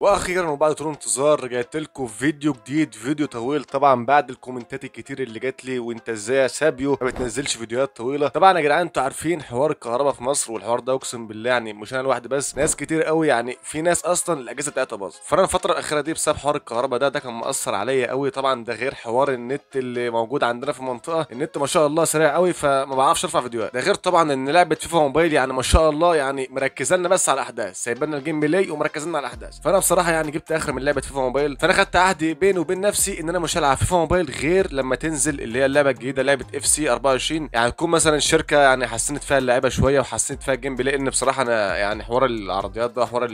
واخيرا وبعد طول انتظار رجعت لكم في فيديو جديد فيديو طويل طبعا بعد الكومنتات الكتير اللي جات لي وانت ازاي يا سابيو ما بتنزلش فيديوهات طويله طبعا يا جدعان انتوا عارفين حوار الكهرباء في مصر والحوار ده اقسم بالله يعني مش انا لوحدي بس ناس كتير قوي يعني في ناس اصلا الاجهزه بتاعتها باظت فانا الفتره الاخيره دي بسبب حوار الكهرباء ده ده كان مأثر عليا قوي طبعا ده غير حوار النت اللي موجود عندنا في المنطقه النت ما شاء الله سريع قوي فما بعرفش ارفع فيديوهات ده غير طبعا ان لعبه فيفا موبايل يعني ما شاء الله يعني مركزه لنا بس على الاحداث سايبه لنا الجيم بلاي ومركزه لنا على الاحداث فانا بصراحه يعني جبت اخر من لعبه فيفا موبايل فانا خدت عهدي بيني وبين نفسي ان انا مش هلعب فيفا موبايل غير لما تنزل اللي هي اللعبه الجديده لعبه اف سي 24 يعني تكون مثلا الشركه يعني حسنت فيها اللعيبه شويه وحسنت فيها الجيم بلاي لان بصراحه انا يعني حوار العرضيات ده حوار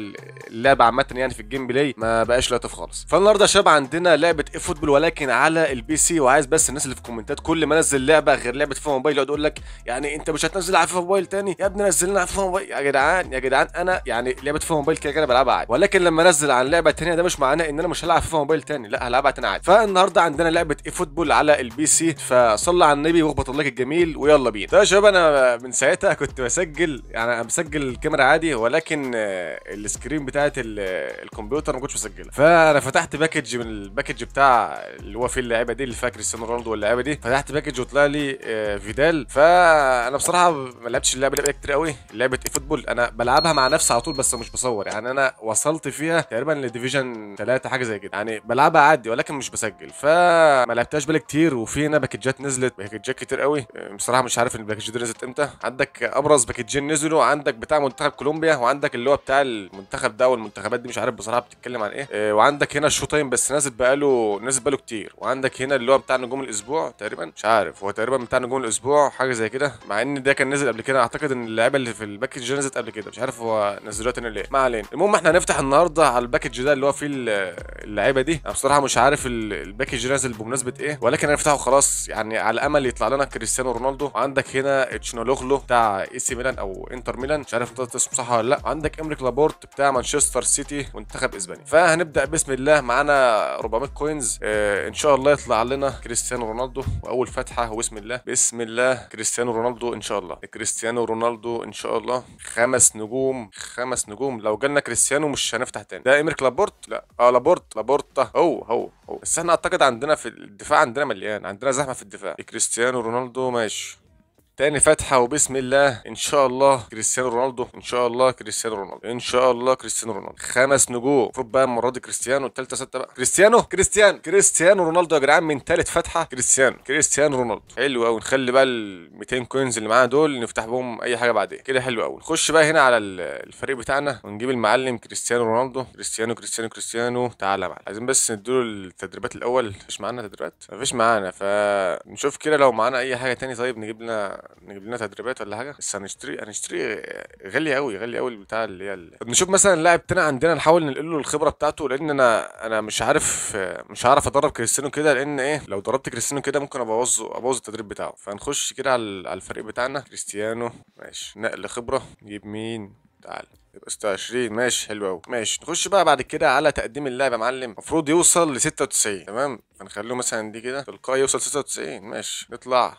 اللعبه عامه يعني في الجيم بلاي ما بقاش لطيف خالص فالنهارده يا شباب عندنا لعبه اف فوتبول ولكن على البي سي وعايز بس الناس اللي في الكومنتات كل ما انزل لعبه غير لعبه فيفا موبايل يقعد يقول لك يعني انت مش هتنزل على فيفا موبايل تاني يا ابني نزل لنا فيفا موبايل يا جدعان يا جدعان انا يعني لعبه فيفا موبايل كده كده بلعبها عادي ولكن لما انزل انزل عن لعبه تانية ده مش معناه ان انا مش هلعب فيفا موبايل تاني لا هلعبها تاني عادي فالنهارده عندنا لعبه اي فوتبول على البي سي فصلى على النبي واخبط اللايك الجميل ويلا بينا طيب يا شباب انا من ساعتها كنت بسجل يعني انا بسجل الكاميرا عادي ولكن آه، السكرين بتاعت آه، الكمبيوتر ما كنتش بسجلها فانا فتحت باكج من الباكج بتاع اللي هو فيه اللعيبه دي اللي فاكر كريستيانو رونالدو واللعيبه دي فتحت باكج وطلع لي آه، فيدال فانا بصراحه ما لعبتش اللعبه دي كتير قوي لعبه اي فوتبول انا بلعبها مع نفسي على طول بس مش بصور يعني انا وصلت فيها تقريبا لديفيجن 3 حاجه زي كده يعني بلعبها عادي ولكن مش بسجل فما لعبتهاش بالي كتير وفي هنا باكجات نزلت باكجات كتير قوي بصراحه مش عارف الباكجات نزلت امتى عندك ابرز باكجين نزلوا عندك بتاع منتخب كولومبيا وعندك اللي هو بتاع المنتخب ده والمنتخبات دي مش عارف بصراحه بتتكلم عن ايه آه، وعندك هنا الشوطين بس نازل بقاله نازل بقاله كتير وعندك هنا اللي هو بتاع نجوم الاسبوع تقريبا مش عارف هو تقريبا بتاع نجوم الاسبوع حاجه زي كده مع ان ده كان نزل قبل كده اعتقد ان اللعبه اللي في الباكج نزلت قبل كده مش عارف هو نزلوها تاني ليه ما علينا المهم احنا هنفتح النهارده على الباكج ده اللي هو فيه اللعيبه دي انا بصراحه مش عارف الباكج نازل بمناسبه ايه ولكن انا فتحه خلاص يعني على امل يطلع لنا كريستيانو رونالدو عندك هنا تشنولوغلو بتاع اي سي ميلان او انتر ميلان مش عارف نطقت اسمه صح ولا لا عندك امريك لابورت بتاع مانشستر سيتي منتخب اسبانيا فهنبدا بسم الله معانا 400 كوينز آه ان شاء الله يطلع لنا كريستيانو رونالدو واول فتحه وبسم الله بسم الله كريستيانو رونالدو ان شاء الله كريستيانو رونالدو ان شاء الله خمس نجوم خمس نجوم لو جالنا كريستيانو مش هنفتح تاني ده ده ايمريك لابورت لا اه لابورت لابورت هو هو هو بس احنا اعتقد عندنا في الدفاع عندنا مليان عندنا زحمه في الدفاع كريستيانو رونالدو ماشي تاني فتحه وبسم الله ان شاء الله كريستيانو رونالدو ان شاء الله كريستيانو رونالدو ان شاء الله كريستيانو رونالدو خمس نجوم المفروض بقى المره دي كريستيانو التالتة سته بقى كريستيانو كريستيانو كريستيانو رونالدو يا جدعان من تالت فتحه كريستيانو كريستيانو رونالدو حلو قوي نخلي بقى ال 200 كوينز اللي معانا دول نفتح بهم اي حاجه بعدين كده حلو قوي نخش بقى هنا على الفريق بتاعنا ونجيب المعلم كريستيانو رونالدو كريستيانو كريستيانو كريستيانو تعالى يا معلم عايزين بس نديله التدريبات الاول مفيش معانا تدريبات مفيش معانا فنشوف كده لو معانا اي حاجه تاني طيب نجيب لنا نجيب لنا تدريبات ولا حاجه بس هنشتري هنشتري غالي قوي غالي قوي البتاع اللي هي طب نشوف مثلا لاعب تاني عندنا نحاول ننقل له الخبره بتاعته لان انا انا مش عارف مش هعرف ادرب كريستيانو كده لان ايه لو دربت كريستيانو كده ممكن ابوظ ابوظ التدريب بتاعه فهنخش كده على الفريق بتاعنا كريستيانو ماشي نقل خبره نجيب مين تعال يبقى 26 ماشي حلو قوي ماشي نخش بقى بعد كده على تقديم اللاعب يا معلم المفروض يوصل ل 96 تمام هنخليه مثلا دي كده تلقائي يوصل 96 ماشي نطلع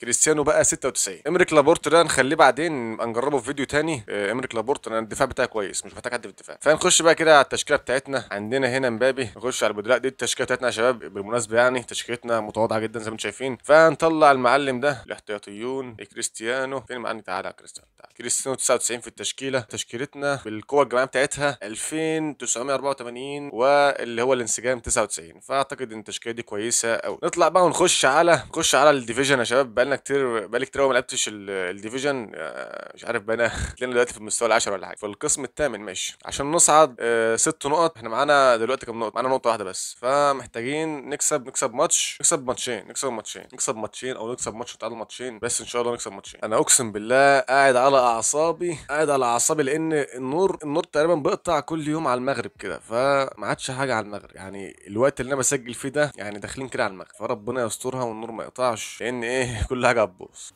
كريستيانو بقى 96 امريك لابورت ده نخليه بعدين نجربه في فيديو تاني آه، امريك لابورت انا الدفاع بتاعي كويس مش محتاج حد في الدفاع فنخش بقى كده على التشكيله بتاعتنا عندنا هنا مبابي نخش على البدلاء دي التشكيله بتاعتنا يا شباب بالمناسبه يعني تشكيلتنا متواضعه جدا زي ما انتم شايفين فنطلع المعلم ده الاحتياطيون كريستيانو فين معلم تعالى يا كريستيانو تعالى كريستيانو 99 في التشكيله تشكيلتنا بالقوه الجماعيه بتاعتها 2984 واللي هو الانسجام 99 فاعتقد ان التشكيله دي كويسه قوي نطلع بقى ونخش على نخش على الديفيجن يا شباب بقى كتير بقالي كتير قوي ما لعبتش الديفيجن آه، مش عارف بقى لنا دلوقتي في المستوى العاشر ولا حاجه في القسم الثامن ماشي عشان نصعد آه، ست نقط احنا معانا دلوقتي كام نقطه معانا نقطه واحده بس فمحتاجين نكسب نكسب ماتش نكسب ماتشين نكسب ماتشين نكسب ماتشين او نكسب ماتش وتعادل ماتشين بس ان شاء الله نكسب ماتشين انا اقسم بالله قاعد على اعصابي قاعد على اعصابي لان النور النور تقريبا بيقطع كل يوم على المغرب كده فما عادش حاجه على المغرب يعني الوقت اللي انا بسجل فيه ده يعني داخلين كده على المغرب فربنا يسترها والنور ما يقطعش لان ايه كل حاجه هتبوظ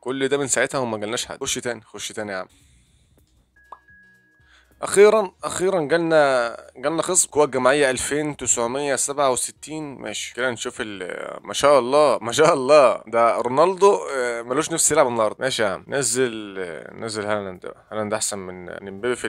كل ده من ساعتها وما جالناش حد خش تاني خش تاني يا عم اخيرا اخيرا جالنا جالنا خصم قوه الجمعيه 2967 ماشي كده نشوف ما شاء الله ما شاء الله ده رونالدو آه، ملوش نفس يلعب النهارده ماشي يا عم نزل آه، نزل هالاند هالاند احسن من امبابي في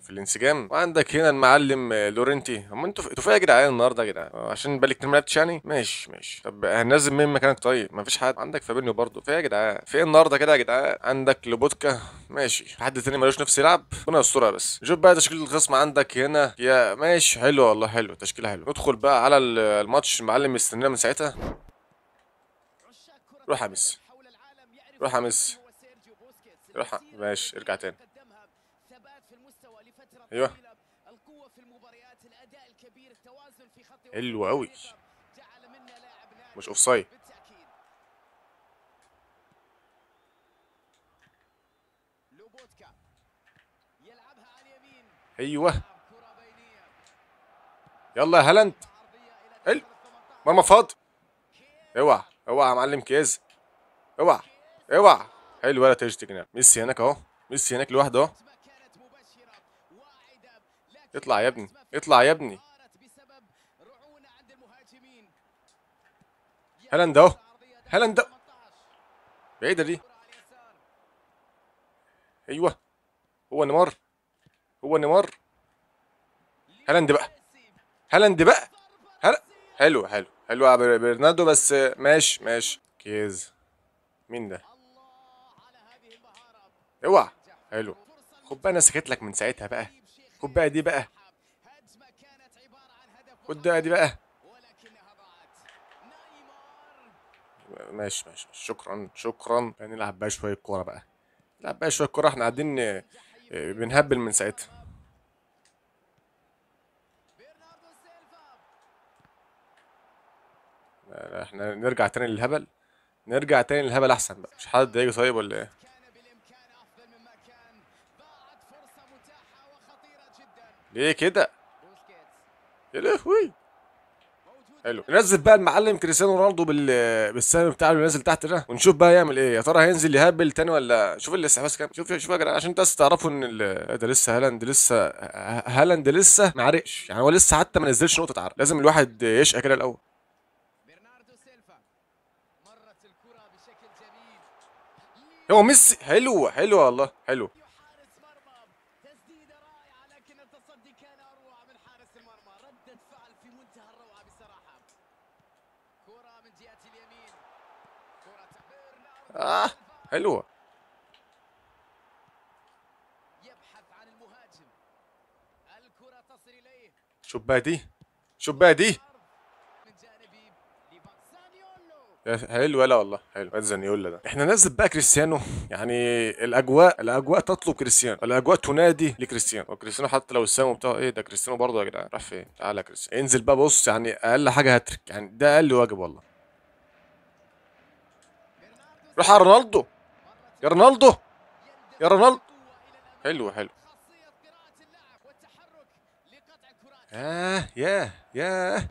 في الانسجام وعندك هنا المعلم آه، لورنتي هم انتوا انتوا فيا يا جدعان النهارده يا جدعان عشان بالك كتير ما لعبتش يعني ماشي ماشي طب هننزل مين مكانك طيب ما فيش حد عندك فابينيو برضه فيا يا جدعان في النهارده كده يا جدعان عندك لوبوتكا ماشي حد تاني ملوش نفس يلعب ربنا يسترها بس شوف بقى تشكيل الخصم عندك هنا يا ماشي حلو والله حلو تشكيله حلو ندخل بقى على الماتش المعلم مستنينا من ساعتها روح يا ميسي روح يا ميسي روح ماشي ارجع تاني ايوه حلو قوي مش اوف سايد ايوه يلا يا هالاند حلو مرمى فاضي اوعى اوعى يا معلم كيز اوعى اوعى حلو ولا تيجي جناب ميسي هناك اهو ميسي هناك لوحده اهو اطلع يا ابني اطلع يا ابني هالاند اهو هالاند بعيدة دي ايوه هو نيمار هو نيمار هالاند بقى هالاند بقى هل... حلو حلو حلو على برناردو بس ماشي ماشي كيز مين ده اوعى حلو خد بقى انا سكت لك من ساعتها بقى خد بقى دي بقى خد بقى دي بقى ماشي ماشي شكرا شكرا نلعب يعني بقى شويه كوره بقى نلعب بقى شويه كوره احنا قاعدين بنهبل من ساعتها احنا نرجع تاني للهبل نرجع تاني للهبل احسن بقى مش حد هيجي طيب ولا ايه ليه كده يا لهوي حلو نزل بقى المعلم كريستيانو رونالدو بال... بالسهم بتاعه اللي نازل تحت ده ونشوف بقى يعمل ايه يا ترى هينزل يهبل تاني ولا شوف الاستحواذ كام شوف شوف يا جدعان عشان انتوا تعرفوا ان ال... ده لسه هالاند لسه هالاند لسه ما عرقش يعني هو لسه حتى ما نزلش نقطه عرق لازم الواحد يشقى كده الاول هو ميسي حلوه حلوه والله حلو آه حلوة يبحث عن المهاجم الكرة تصل إليه شبادي شبادي حلو لا والله حلو زانيولا ده احنا ننزل بقى كريستيانو يعني الاجواء الاجواء تطلب كريستيانو الاجواء تنادي لكريستيانو وكريستيانو حتى لو السامو بتاعه ايه ده كريستيانو برضه يا جدعان راح فين تعالى كريستيانو انزل بقى بص يعني اقل حاجه هاتريك يعني ده اقل واجب والله روح على رونالدو يا رونالدو يا رونالدو حلو حلو آه يا يا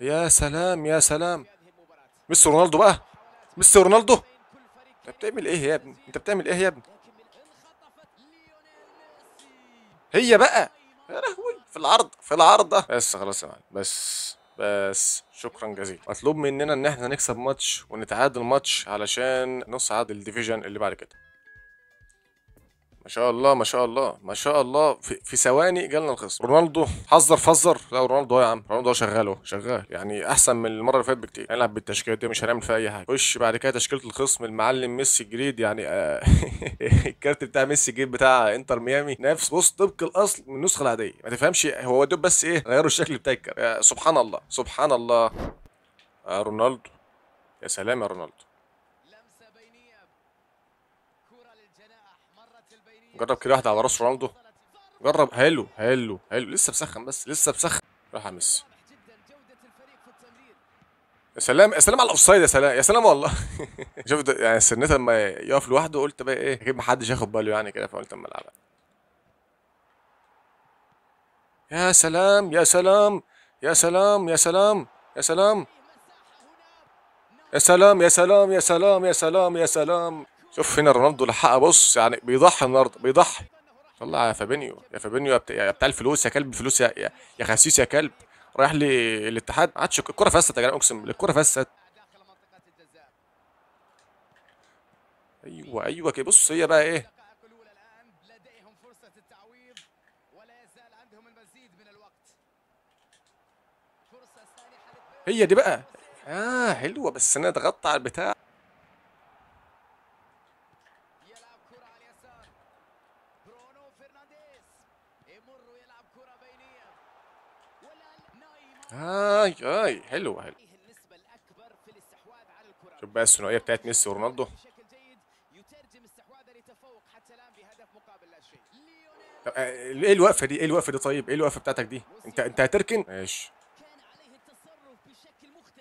يا سلام يا سلام ميسي رونالدو بقى ميسي رونالدو انت بتعمل ايه يا ابني انت بتعمل ايه يا ابني هي بقى يا لهوي في العرض في العرض ده بس خلاص يا معلم بس بس شكرا جزيلا مطلوب مننا ان احنا نكسب ماتش ونتعادل ماتش علشان نصعد الديفيجن اللي بعد كده ما شاء الله ما شاء الله ما شاء الله في, في ثواني جالنا الخصم رونالدو حذر فزر لا رونالدو يا عم رونالدو شغاله شغال يعني احسن من المره اللي فاتت بكتير هنلعب بالتشكيله دي مش هنعمل فيها اي حاجه خش بعد كده تشكيله الخصم المعلم ميسي جريد يعني آه الكارت بتاع ميسي جريد بتاع انتر ميامي نفس بص طبق الاصل من النسخه العاديه ما تفهمش هو دوب بس ايه غيروا الشكل بتاع الكارت آه، سبحان الله سبحان الله آه رونالدو يا سلام يا رونالدو جرب كده واحده على راس رونالدو جرب حلو حلو حلو لسه مسخن بس لسه مسخن راح ميسي يا سلام يا سلام على الاوفسايد يا سلام يا سلام والله شوف يعني استنيت لما يقف لوحده قلت بقى ايه اكيد محدش ياخد باله يعني كده فقلت اما العبها يا سلام يا سلام يا سلام يا سلام يا سلام يا سلام يا سلام يا سلام يا سلام يا سلام شوف هنا رونالدو لحقها بص يعني بيضحي النهارده بيضحي طلع يا فابينيو يا فابينيو يا بتاع الفلوس يا كلب فلوس يا يا خسيس يا كلب رايح للاتحاد ما عادش الكره فاست يا جدعان اقسم الكره فاست ايوه ايوه كده بص هي بقى ايه هي دي بقى اه حلوه بس انا ضغطت على البتاع اي اي حلو حلو شوف بقى الثنائيه بتاعت ميسي ورونالدو طب آه، ايه الوقفه دي ايه الوقفه دي طيب ايه الوقفه بتاعتك دي انت انت هتركن ماشي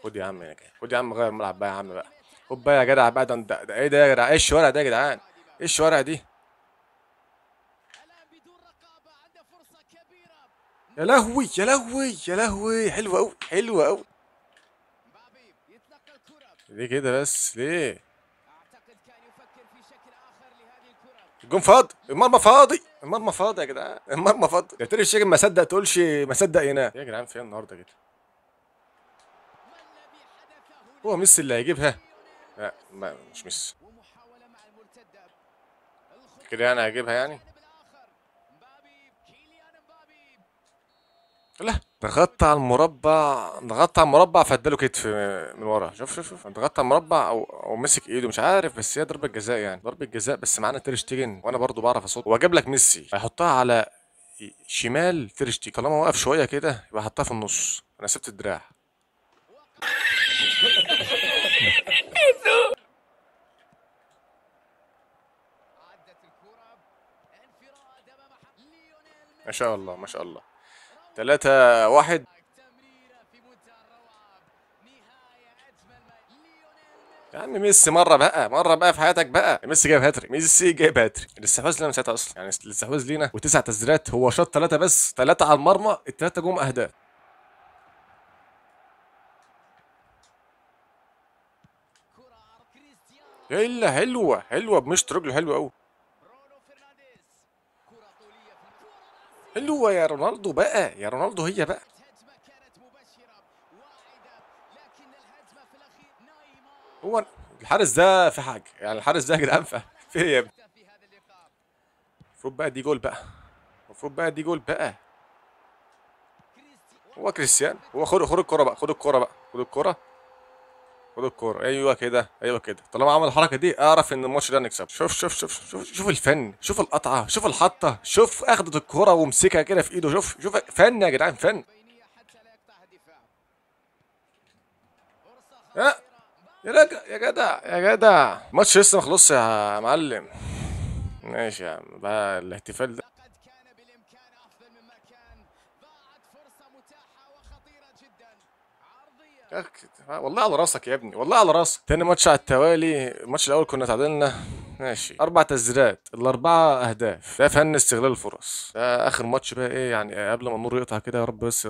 خد يا عم خد يا عم غير الملعب بقى يا عم بقى خد بقى يا جدع بقى ده ايه ده يا جدع ايه الشوارع ده يا جدعان ايه الشوارع دي يا لهوي يا لهوي يا لهوي حلوه قوي حلوه قوي ليه كده بس ليه الجون فاضي المرمى فاضي المرمى فاضي يا جدعان المرمى فاضي يا تري الشيخ ما صدق تقولش ما صدق إيه هنا يا جدعان فين إيه النهارده كده هو ميسي اللي هيجيبها لا ما مش ميسي كده انا هجيبها يعني لا ضغطت على المربع ضغطت على المربع فاداله كتف من ورا شوف شوف شوف ضغطت على المربع او او مسك ايده مش عارف بس هي ضربه جزاء يعني ضربه جزاء بس معانا تير وانا برضو بعرف اصد واجيب لك ميسي هيحطها على شمال تير طالما وقف شويه كده يبقى حطها في النص انا سبت الدراع ما شاء الله ما شاء الله 3 1 يا عم ميسي مره بقى مره بقى في حياتك بقى ميسي جايب هاتريك ميسي جايب هاتريك الاستحواذ لنا ساعتها اصلا يعني الاستحواذ لينا وتسع تسديدات هو شاط ثلاثه بس ثلاثه على المرمى الثلاثه جم اهداف يلا حلوه حلوه بمشط رجله حلوه قوي هو يا رونالدو بقى يا رونالدو هي بقى هو الحارس ده في حاجه يعني الحارس ده يا جدعان في ايه يا ابني المفروض بقى دي جول بقى المفروض بقى دي جول بقى هو كريستيانو هو خد خد الكره بقى خد الكره بقى خد الكره خد الكوره ايوه كده ايوه كده طالما عمل الحركه دي اعرف ان الماتش ده هنكسبه شوف شوف شوف شوف شوف الفن شوف القطعه شوف الحطه شوف اخدت الكوره ومسكها كده في ايده شوف شوف فن يا جدعان فن يا راجع يا جدع يا جدع الماتش لسه مخلص يا معلم ماشي يا عم بقى الاحتفال ده والله على راسك يا ابني والله على راسك تاني ماتش على التوالي الماتش الاول كنا تعادلنا ماشي اربع تسديدات الاربعه اهداف ده فن استغلال الفرص ده اخر ماتش بقى ايه يعني قبل ما النور يقطع كده يا رب بس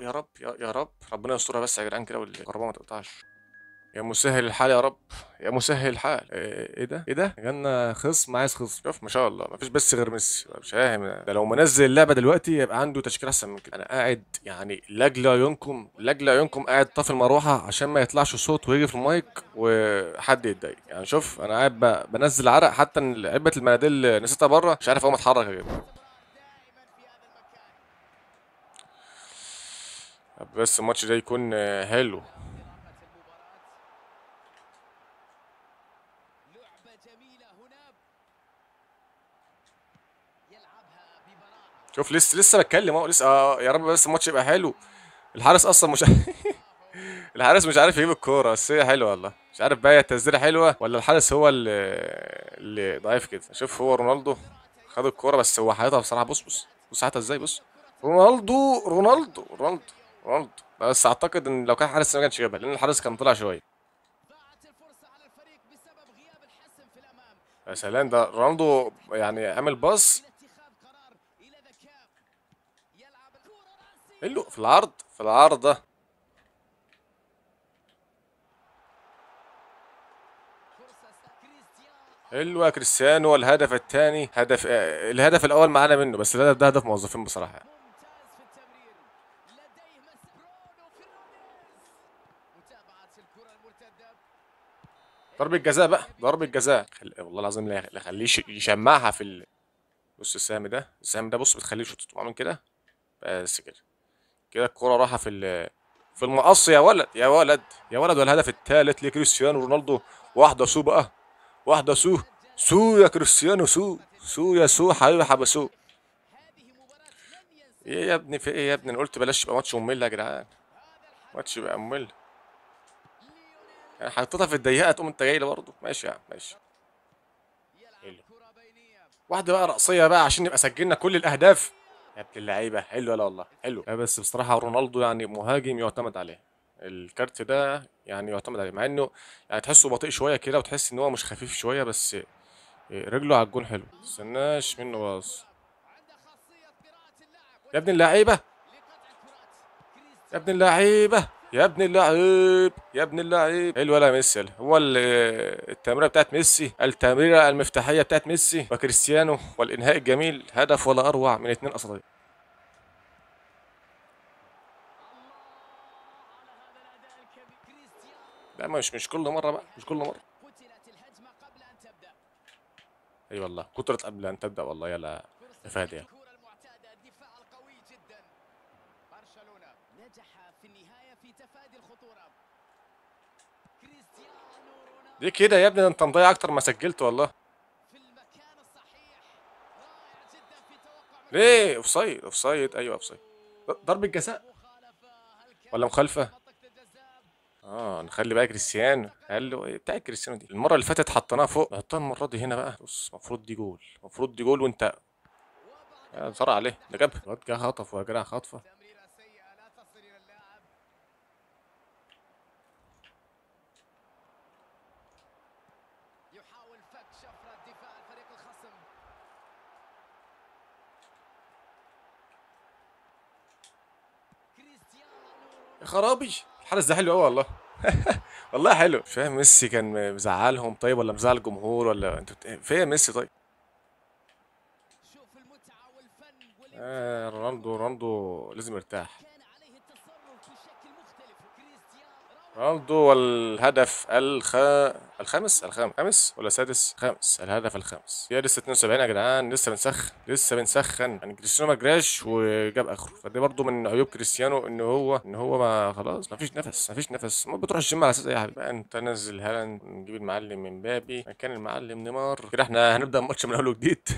يا رب يا رب ربنا يسترها بس يا جدعان كده والكهرباء ما تقطعش يا مسهل الحال يا رب يا مسهل الحال ايه, إيه ده ايه ده جالنا خصم عايز خصم شوف ما شاء الله ما فيش بس غير ميسي مش فاهم ده لو منزل اللعبه دلوقتي يبقى عنده تشكيل احسن من كده انا قاعد يعني لاجل عيونكم لاجل عيونكم قاعد طافي المروحه عشان ما يطلعش صوت ويجي في المايك وحد يتضايق يعني شوف انا قاعد بنزل عرق حتى علبه المناديل نسيتها بره مش عارف اقوم اتحرك يا بس الماتش ده يكون حلو شوف لسه لسه بتكلم اهو لسه آه يا رب بس الماتش يبقى حلو الحارس اصلا مش الحارس مش عارف يجيب الكوره بس هي حلوه والله مش عارف بقى هي التسديده حلوه ولا الحارس هو اللي اللي ضعيف كده شوف هو رونالدو خد الكوره بس هو حياتها بصراحه بص بص بص حياتها ازاي بص رونالدو رونالدو رونالدو رونالدو بس اعتقد ان لو كان حارس ما كانش جابها لان الحارس كان طلع شويه يا سلام ده رونالدو يعني عامل باص حلو في العرض في العرض حلو يا كريستيانو الهدف الثاني هدف آه الهدف الأول معانا منه بس الهدف ده هدف موظفين بصراحة ضربة جزاء بقى ضربة جزاء خل... والله العظيم لا خليه يشمعها في ال... بص السهم ده السهم ده بص بتخليه طبعا من كده بس كده كده الكرة راحة في في المقص يا ولد يا ولد يا ولد والهدف الثالث لكريستيانو رونالدو واحدة سو بقى واحدة سو سو يا كريستيانو سو سو يا سو حبيبي حبسو ايه يا ابني في ايه يا ابني انا قلت بلاش يبقى ماتش ممل يا جدعان ماتش يبقى ممل يعني حطيتها في الضيقه تقوم انت جاي لي برضه ماشي يا عم ماشي واحده بقى رأسيه بقى عشان نبقى سجلنا كل الاهداف يا ابن اللعيبه حلو لا والله حلو آه، بس بصراحه رونالدو يعني مهاجم يعتمد عليه الكارت ده يعني يعتمد عليه مع انه يعني تحسه بطيء شويه كده وتحس ان هو مش خفيف شويه بس رجله على الجون حلو مستناش منه باص يا ابن اللعيبه يا ابن اللعيبه يا ابن اللعيب يا ابن اللعيب حلو إيه يا ميسي هو التمريره بتاعت ميسي التمريره المفتاحيه بتاعت ميسي وكريستيانو والانهاء الجميل هدف ولا اروع من اثنين اساطير لا مش مش كل مره بقى مش كل مره اي أيوة والله كترت قبل ان تبدا والله يلا يا فهد يا ليه كده يا ابني ده انت مضيع اكتر ما سجلت والله ليه اوفسايد اوفسايد ايوه اوفسايد ضربة جزاء ولا مخالفة؟ اه نخلي بقى كريستيانو قال له ايه بتاع كريستيانو دي المرة اللي فاتت حطيناها فوق نحطها المرة دي هنا بقى بص المفروض دي جول المفروض دي جول وانت بصراحة عليه ده جابها الواد جه خطف ويا جدع خطفة خرابي الحارس ده حلو قوي والله والله حلو مش فاهم ميسي كان مزعلهم طيب ولا مزعل الجمهور ولا انتوا فين ميسي طيب والفن آه، رونالدو رونالدو لازم يرتاح رونالدو والهدف الخ... الخامس الخامس ولا سادس خامس الهدف الخامس يا لسه 72 يا جدعان لسه بنسخن لسه بنسخن يعني كريستيانو ما جراش وجاب اخره فدي برضو من عيوب كريستيانو ان هو ان هو ما خلاص ما فيش نفس ما فيش نفس ما بتروح الجيم على اساس اي بقى انت نزل هالاند نجيب المعلم من بابي مكان المعلم نيمار كده احنا هنبدا الماتش من اول وجديد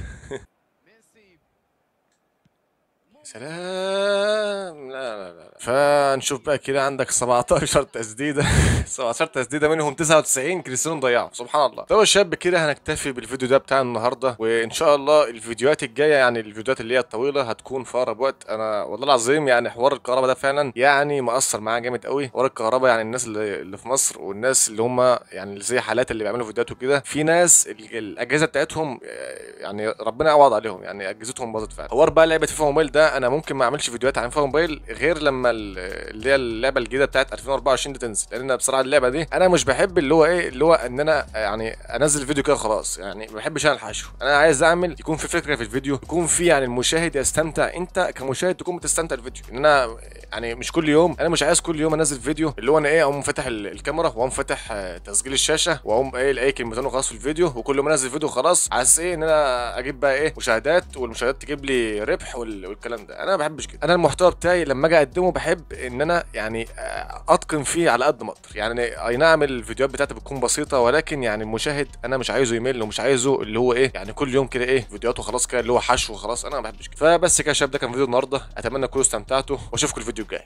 سلام لا لا لا فنشوف بقى كده عندك 17 تسديده 17 تسديده منهم 99 كريستيانو ضيعهم سبحان الله طب يا شباب كده هنكتفي بالفيديو ده بتاع النهارده وان شاء الله الفيديوهات الجايه يعني الفيديوهات اللي هي الطويله هتكون في اقرب وقت انا والله العظيم يعني حوار الكهرباء ده فعلا يعني مأثر معايا جامد قوي حوار الكهرباء يعني الناس اللي, في مصر والناس اللي هم يعني زي حالات اللي بيعملوا فيديوهات وكده في ناس الاجهزه بتاعتهم آه، يعني ربنا يعوض عليهم يعني اجهزتهم باظت فعلا حوار بقى لعبه فيفا موبايل ده انا ممكن ما اعملش فيديوهات عن فيفا موبايل غير لما اللي هي اللعبه الجديده بتاعت 2024 دي تنزل لان بصراحه اللعبه دي انا مش بحب اللي هو ايه اللي هو ان انا يعني انزل فيديو كده خلاص يعني ما بحبش انا الحشو انا عايز اعمل يكون في فكره في الفيديو يكون في يعني المشاهد يستمتع انت كمشاهد تكون بتستمتع الفيديو ان انا يعني مش كل يوم انا مش عايز كل يوم انزل فيديو اللي هو انا ايه اقوم فاتح الكاميرا واقوم فاتح تسجيل الشاشه واقوم ايه الاقي كلمتين وخلاص في الفيديو وكل ما انزل فيديو خلاص عايز ايه ان انا اجيب بقى ايه مشاهدات والمشاهدات تجيب لي ربح والكلام ده ده انا ما بحبش كده انا المحتوى بتاعي لما اجي اقدمه بحب ان انا يعني آه، اتقن فيه على قد ما اقدر يعني اي نعم الفيديوهات بتاعتي بتكون بسيطه ولكن يعني المشاهد انا مش عايزه يمل ومش عايزه اللي هو ايه يعني كل يوم كده ايه فيديوهات وخلاص كده اللي هو حشو وخلاص انا ما بحبش كده فبس كده يا شباب ده كان فيديو النهارده اتمنى تكونوا استمتعتوا واشوفكم الفيديو الجاي